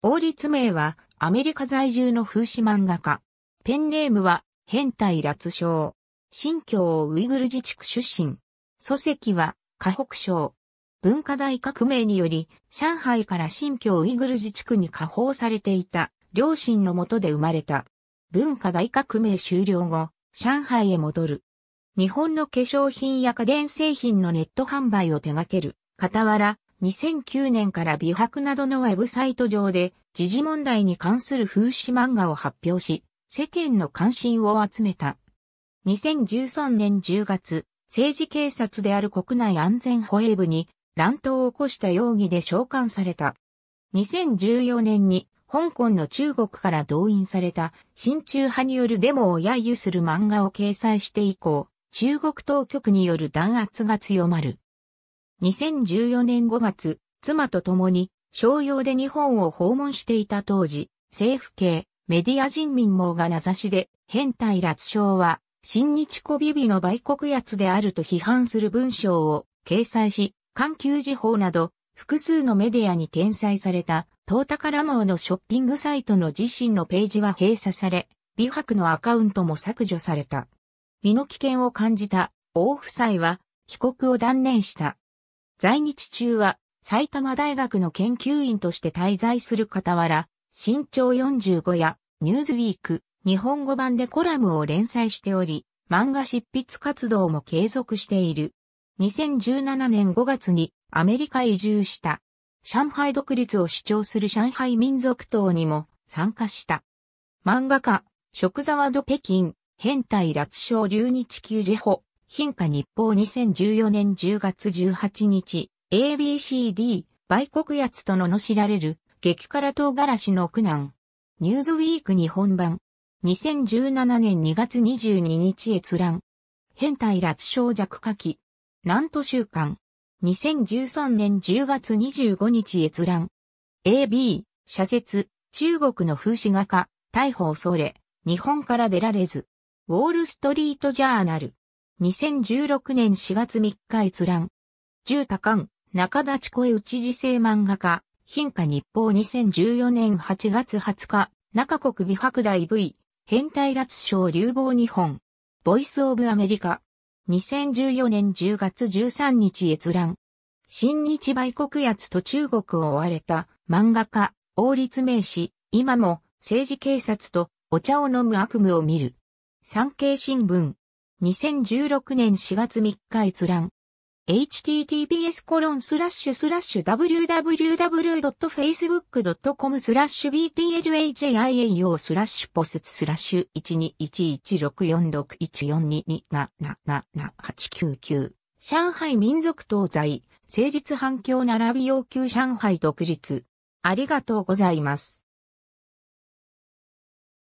王立名はアメリカ在住の風刺漫画家。ペンネームは変態辣症。新疆ウイグル自治区出身。祖籍は河北省。文化大革命により上海から新疆ウイグル自治区に下放されていた両親のもとで生まれた。文化大革命終了後、上海へ戻る。日本の化粧品や家電製品のネット販売を手掛ける。傍ら、2009年から美白などのウェブサイト上で時事問題に関する風刺漫画を発表し、世間の関心を集めた。2013年10月、政治警察である国内安全保衛部に乱闘を起こした容疑で召喚された。2014年に香港の中国から動員された親中派によるデモを揶揄する漫画を掲載して以降、中国当局による弾圧が強まる。2014年5月、妻と共に商用で日本を訪問していた当時、政府系、メディア人民網が名指しで、変態辣症は、新日コビビの売国奴であると批判する文章を掲載し、環球時報など、複数のメディアに転載された、東宝網のショッピングサイトの自身のページは閉鎖され、美白のアカウントも削除された。身の危険を感じた王夫妻は帰国を断念した。在日中は埼玉大学の研究員として滞在する傍ら、身長45やニューズウィーク日本語版でコラムを連載しており、漫画執筆活動も継続している。2017年5月にアメリカ移住した。上海独立を主張する上海民族党にも参加した。漫画家、食沢土北京、変態辣症留日球事報、貧華日報2014年10月18日、ABCD、売国奴と罵られる、激辛唐辛子の苦難。ニューズウィーク日本版。2017年2月22日閲覧。変態辣症弱化期。南都週刊。2013年10月25日閲覧。AB、社説、中国の風刺画家、逮捕恐れ、日本から出られず。ウォールストリートジャーナル。2016年4月3日閲覧。住多官、中田千声内時世漫画家、貧化日報2014年8月20日、中国美白大 V、変態辣賞流亡日本。ボイスオブアメリカ。2014年10月13日閲覧。新日売国奴と中国を追われた漫画家、王立名士、今も政治警察とお茶を飲む悪夢を見る。産経新聞。2016年4月3日閲覧。https コロンスラッシュスラッシュ www.facebook.com スラッシュ btlhjiao スラッシュポスツスラッシュ12116461422777899上海民族東西成立反響並び要求上海独立ありがとうございます。